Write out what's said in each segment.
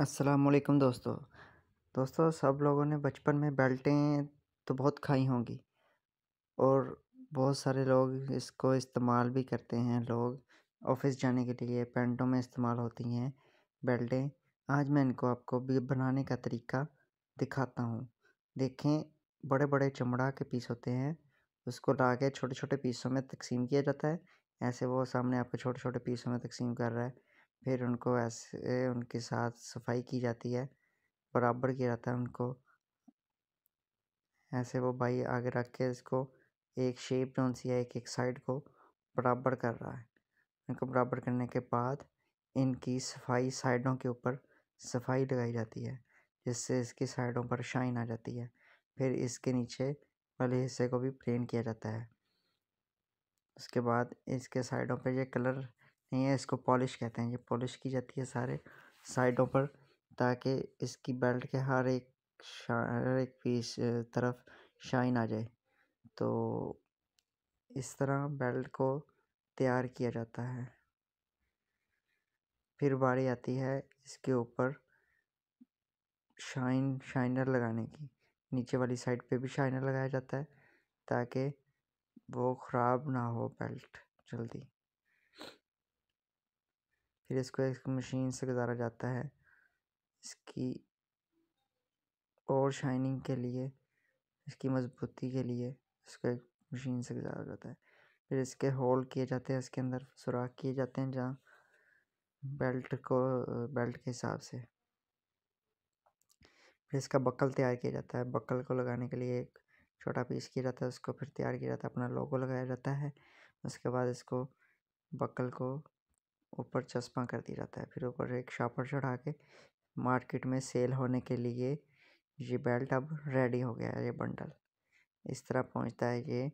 असलकम दोस्तों दोस्तों सब लोगों ने बचपन में बेल्टें तो बहुत खाई होंगी और बहुत सारे लोग इसको इस्तेमाल भी करते हैं लोग ऑफिस जाने के लिए पेंटों में इस्तेमाल होती हैं बेल्टें आज मैं इनको आपको भी बनाने का तरीका दिखाता हूँ देखें बड़े बड़े चमड़ा के पीस होते हैं उसको ला के छोटे छोटे पीसों में तकसीम किया जाता है ऐसे वो सामने आपको छोटे छोटे पीसों में तकसीम कर रहा है फिर उनको ऐसे उनके साथ सफाई की जाती है बराबर किया जाता है उनको ऐसे वो भाई आगे रख के इसको एक शेप जो सी है एक एक साइड को बराबर कर रहा है इनको बराबर करने के बाद इनकी सफाई साइडों के ऊपर सफाई लगाई जाती है जिससे इसकी साइडों पर शाइन आ जाती है फिर इसके नीचे वाले हिस्से को भी प्लेन किया जाता है उसके बाद इसके साइडों पे ये कलर नहीं है इसको पॉलिश कहते हैं ये पॉलिश की जाती है सारे साइडों पर ताकि इसकी बेल्ट के हर एक हर एक पीस तरफ शाइन आ जाए तो इस तरह बेल्ट को तैयार किया जाता है फिर बारी आती है इसके ऊपर शाइन शाइनर लगाने की नीचे वाली साइड पे भी शाइनर लगाया जाता है ताकि वो ख़राब ना हो बेल्ट जल्दी फिर इसको एक मशीन से गुजारा जाता है इसकी और शाइनिंग के लिए इसकी मजबूती के लिए इसको एक मशीन से गुजारा जाता है फिर इसके होल किए जाते हैं इसके अंदर सुराख किए जाते हैं जहाँ बेल्ट को बेल्ट के हिसाब से फिर इसका बकल तैयार किया जाता है बकल को लगाने के लिए एक छोटा पीस किया जाता है उसको फिर तैयार किया जाता है अपना लोगो लगाया जाता है उसके बाद इसको बकल को ऊपर चश्मा कर दिया जाता है फिर ऊपर एक शॉपर चढ़ा के मार्केट में सेल होने के लिए ये बेल्ट अब रेडी हो गया है ये बंडल इस तरह पहुंचता है ये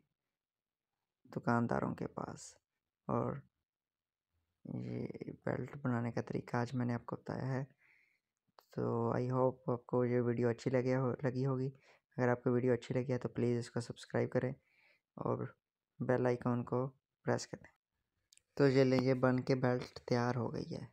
दुकानदारों के पास और ये बेल्ट बनाने का तरीका आज मैंने आपको बताया है तो आई होप आपको ये वीडियो अच्छी लगे हो लगी होगी अगर आपको वीडियो अच्छी लगी है तो प्लीज़ इसको सब्सक्राइब करें और बेल आइकॉन को प्रेस करें तो ये लीजिए बन के बेल्ट तैयार हो गई है